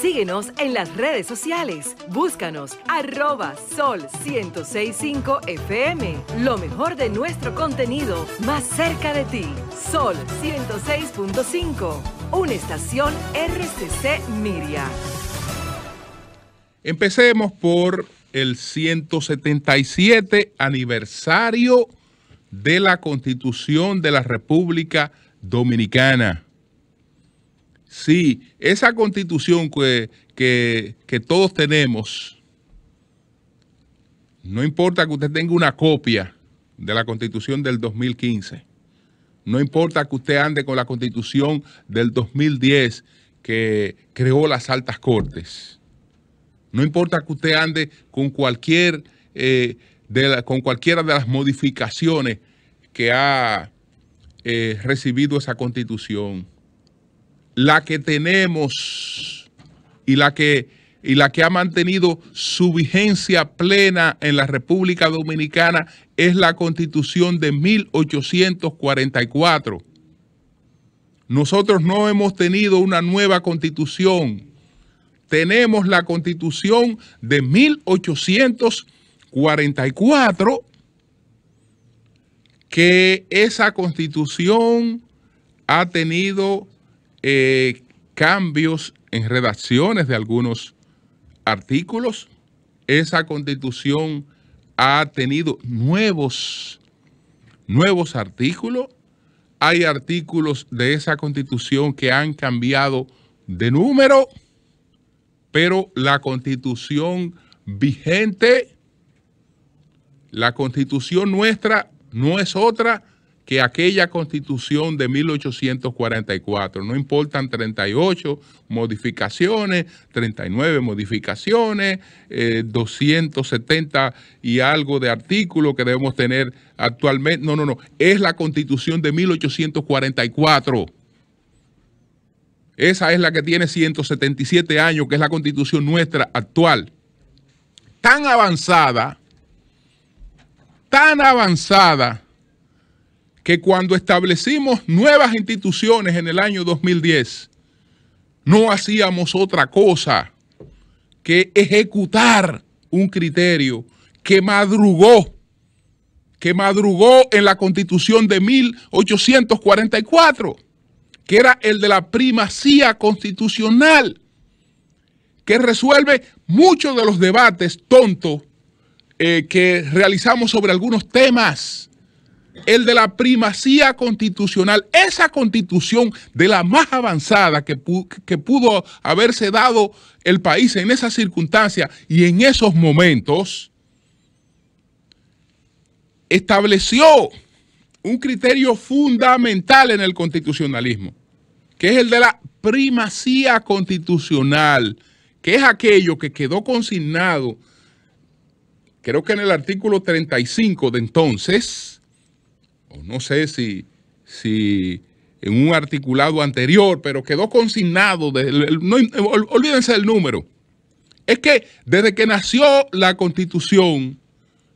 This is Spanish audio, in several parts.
Síguenos en las redes sociales. Búscanos arroba sol 1065 FM. Lo mejor de nuestro contenido más cerca de ti. Sol 106.5. Una estación RCC Miria. Empecemos por el 177 aniversario de la Constitución de la República Dominicana. Sí, esa constitución que, todos tenemos, no importa que usted tenga una copia de la constitución del 2015, no importa que usted ande con la constitución del 2010 que creó las altas cortes, no importa que usted ande con, cualquier, eh, de con cualquiera de las modificaciones que ha eh, recibido esa constitución la que tenemos y la que, y la que ha mantenido su vigencia plena en la República Dominicana es la Constitución de 1844. Nosotros no hemos tenido una nueva constitución. Tenemos la constitución de 1844, que esa constitución ha tenido eh, cambios en redacciones de algunos artículos. Esa constitución ha tenido nuevos, nuevos artículos. Hay artículos de esa constitución que han cambiado de número, pero la constitución vigente, la constitución nuestra no es otra que aquella constitución de 1844, no importan 38 modificaciones, 39 modificaciones, 270 eh, y algo de artículos que debemos tener actualmente. No, no, no, es la constitución de 1844. Esa es la que tiene 177 años, que es la constitución nuestra actual. Tan avanzada, tan avanzada que cuando establecimos nuevas instituciones en el año 2010, no hacíamos otra cosa que ejecutar un criterio que madrugó, que madrugó en la constitución de 1844, que era el de la primacía constitucional, que resuelve muchos de los debates tontos eh, que realizamos sobre algunos temas el de la primacía constitucional, esa constitución de la más avanzada que, pudo haberse dado el país en esas circunstancias y en esos momentos, estableció un criterio fundamental en el constitucionalismo, que es el de la primacía constitucional, que es aquello que quedó consignado, creo que en el artículo 35 de entonces, no sé si, si en un articulado anterior, pero quedó consignado, olvídense del número, es que desde que nació la constitución,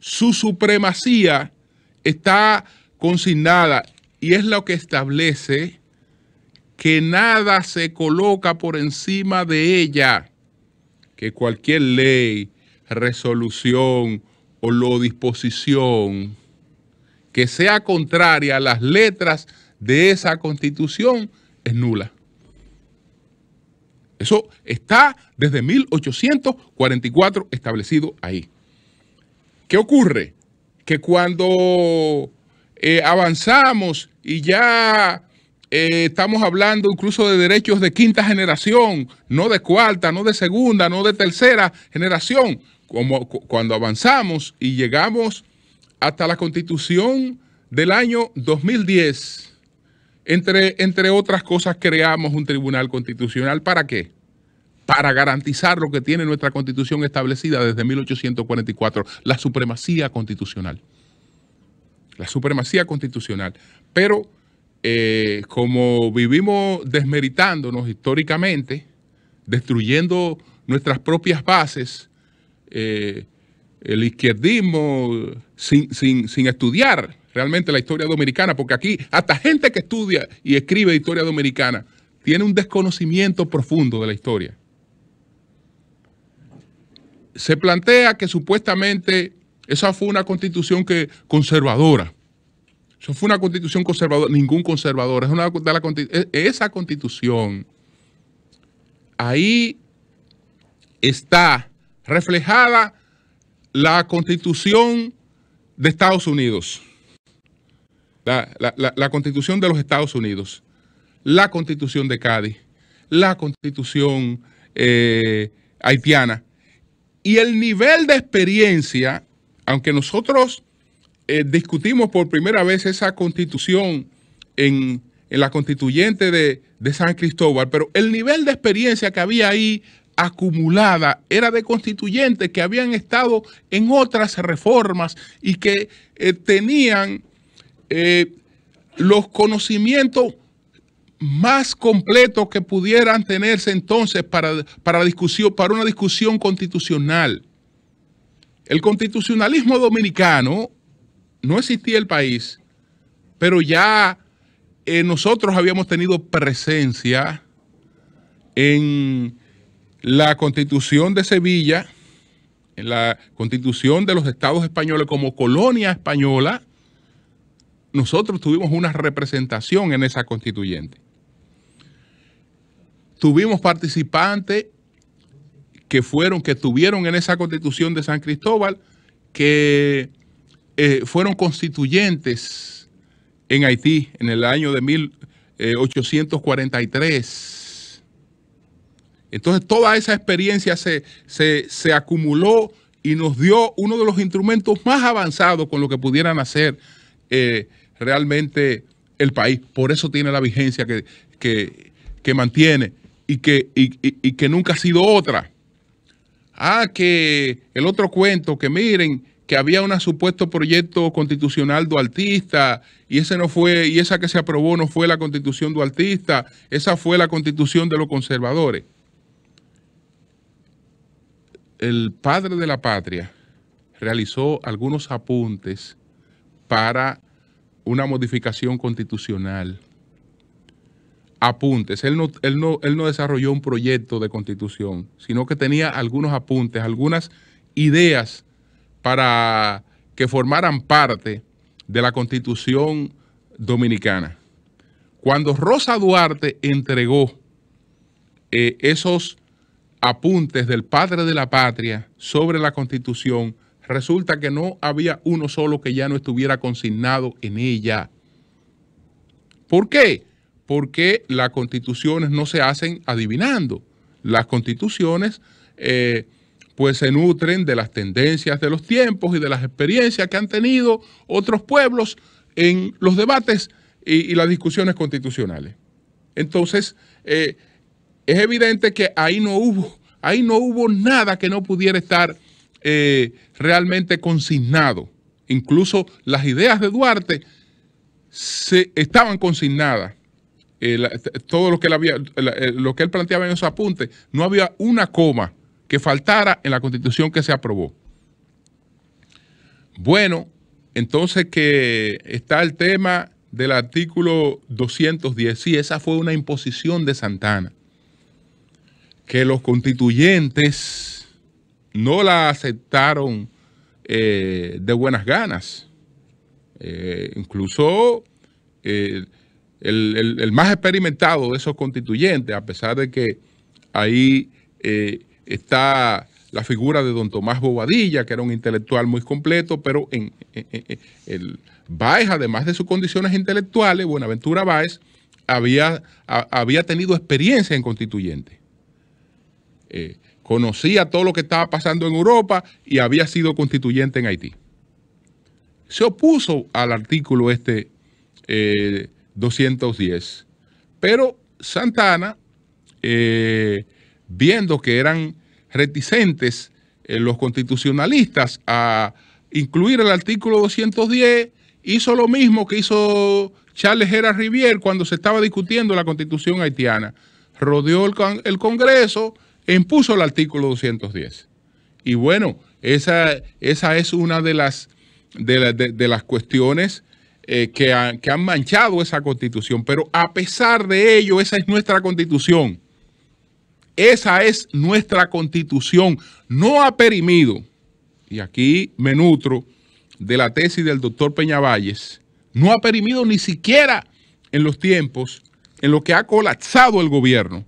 su supremacía está consignada y es lo que establece que nada se coloca por encima de ella, que cualquier ley, resolución o lo disposición que sea contraria a las letras de esa constitución es nula. Eso está desde 1844 establecido ahí. ¿Qué ocurre? Que cuando eh, avanzamos y ya eh, estamos hablando incluso de derechos de quinta generación, no de cuarta, no de segunda, no de tercera generación, como cuando avanzamos y llegamos hasta la constitución del año 2010, entre, entre otras cosas, creamos un tribunal constitucional. ¿Para qué? Para garantizar lo que tiene nuestra constitución establecida desde 1844, la supremacía constitucional. La supremacía constitucional. Pero eh, como vivimos desmeritándonos históricamente, destruyendo nuestras propias bases, eh, el izquierdismo, sin, estudiar realmente la historia dominicana, porque aquí hasta gente que estudia y escribe historia dominicana tiene un desconocimiento profundo de la historia. Se plantea que supuestamente esa fue una constitución que, conservadora. Eso fue una constitución conservadora, ningún conservador. Es una, e-, esa constitución, ahí está reflejada la constitución de Estados Unidos. La, constitución de los Estados Unidos, la constitución de Cádiz, la constitución eh, haitiana y el nivel de experiencia, aunque nosotros eh, discutimos por primera vez esa constitución en, la constituyente de, de San Cristóbal, pero el nivel de experiencia que había ahí acumulada era de constituyentes que habían estado en otras reformas y que eh, tenían eh, los conocimientos más completos que pudieran tenerse entonces para, discusión, para una discusión constitucional. El constitucionalismo dominicano no existía el país, pero ya eh, nosotros habíamos tenido presencia en la constitución de Sevilla, en la constitución de los estados españoles como colonia española, nosotros tuvimos una representación en esa constituyente. Tuvimos participantes que fueron, que estuvieron en esa constitución de San Cristóbal, que eh, fueron constituyentes en Haití en el año de 1843 entonces toda esa experiencia se, se, acumuló y nos dio uno de los instrumentos más avanzados con lo que pudieran hacer eh, realmente el país. Por eso tiene la vigencia que, mantiene y que, que nunca ha sido otra. Ah, que el otro cuento, que miren, que había un supuesto proyecto constitucional dualtista y ese no fue y esa que se aprobó no fue la constitución dualtista, esa fue la constitución de los conservadores el padre de la patria realizó algunos apuntes para una modificación constitucional. Apuntes. Él no, él, no, desarrolló un proyecto de constitución, sino que tenía algunos apuntes, algunas ideas para que formaran parte de la constitución dominicana. Cuando Rosa Duarte entregó eh, esos apuntes del padre de la patria sobre la constitución, resulta que no había uno solo que ya no estuviera consignado en ella. ¿Por qué? Porque las constituciones no se hacen adivinando. Las constituciones eh, pues se nutren de las tendencias de los tiempos y de las experiencias que han tenido otros pueblos en los debates y, las discusiones constitucionales. Entonces, eh, es evidente que ahí no hubo, ahí no hubo nada que no pudiera estar eh, realmente consignado. Incluso las ideas de Duarte se, estaban consignadas. Eh, todo lo que, él había, eh, lo que él planteaba en esos apuntes, no había una coma que faltara en la constitución que se aprobó. Bueno, entonces que está el tema del artículo 210. Sí, esa fue una imposición de Santana que los constituyentes no la aceptaron eh, de buenas ganas. Eh, incluso eh, el, más experimentado de esos constituyentes, a pesar de que ahí está la figura de don Tomás Bobadilla, que era un intelectual muy completo, pero en, el Baez, además de sus condiciones intelectuales, Buenaventura Baez, había, había tenido experiencia en constituyente. Eh, conocía todo lo que estaba pasando en Europa y había sido constituyente en Haití. Se opuso al artículo este 210, eh, pero Santana, eh, viendo que eran reticentes los constitucionalistas a incluir el artículo 210, hizo lo mismo que hizo Charles Hera Rivier cuando se estaba discutiendo la constitución haitiana. Rodeó el Congreso impuso el artículo 210. Y bueno, esa, esa es una de las, de, las cuestiones eh, que, que han manchado esa constitución. Pero a pesar de ello, esa es nuestra constitución. Esa es nuestra constitución. No ha perimido, y aquí me nutro de la tesis del doctor Peñavalles, no ha perimido ni siquiera en los tiempos en los que ha colapsado el gobierno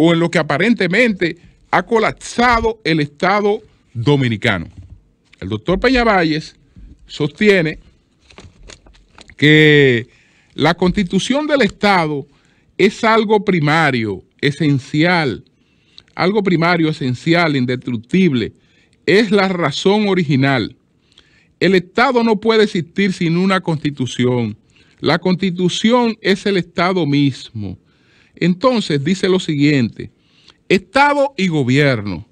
o en lo que aparentemente ha colapsado el Estado dominicano. El doctor Valles sostiene que la constitución del Estado es algo primario, esencial, algo primario, esencial, indestructible. Es la razón original. El Estado no puede existir sin una constitución. La constitución es el Estado mismo. Entonces dice lo siguiente, Estado y gobierno,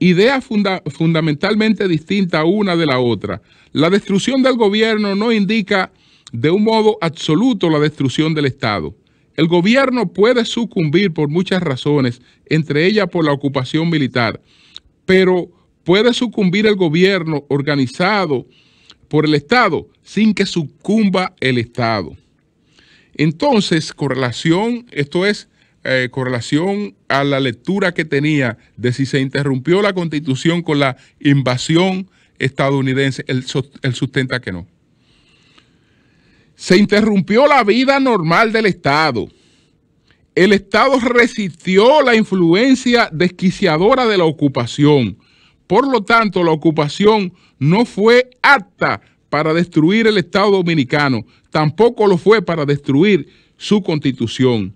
ideas fundamentalmente distintas una de la otra. La destrucción del gobierno no indica de un modo absoluto la destrucción del Estado. El gobierno puede sucumbir por muchas razones, entre ellas por la ocupación militar, pero puede sucumbir el gobierno organizado por el Estado sin que sucumba el Estado. Entonces, correlación, esto es con eh, correlación a la lectura que tenía de si se interrumpió la constitución con la invasión estadounidense, él, sustenta que no. Se interrumpió la vida normal del Estado. El Estado resistió la influencia desquiciadora de la ocupación. Por lo tanto, la ocupación no fue apta para destruir el Estado dominicano, tampoco lo fue para destruir su constitución.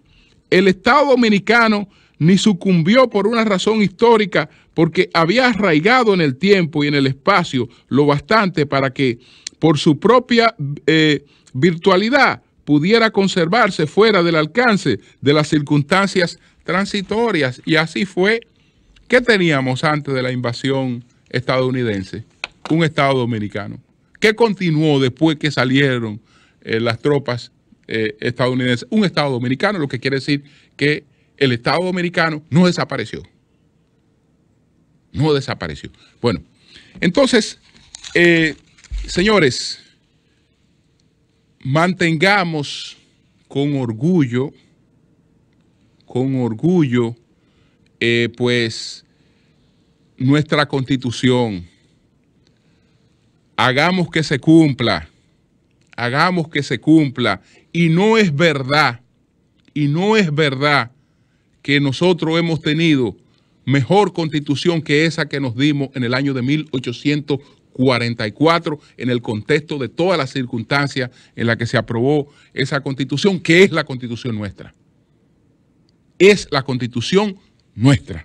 El Estado dominicano ni sucumbió por una razón histórica, porque había arraigado en el tiempo y en el espacio lo bastante para que por su propia eh, virtualidad pudiera conservarse fuera del alcance de las circunstancias transitorias. Y así fue. que teníamos antes de la invasión estadounidense? Un Estado dominicano. ¿Qué continuó después que salieron eh, las tropas eh, estadounidenses? Un Estado dominicano, lo que quiere decir que el Estado dominicano no desapareció. No desapareció. Bueno, entonces, eh, señores, mantengamos con orgullo, con orgullo, pues nuestra constitución hagamos que se cumpla, hagamos que se cumpla. Y no es verdad, y no es verdad que nosotros hemos tenido mejor constitución que esa que nos dimos en el año de 1844, en el contexto de todas las circunstancias en las que se aprobó esa constitución, que es la constitución nuestra. Es la constitución nuestra.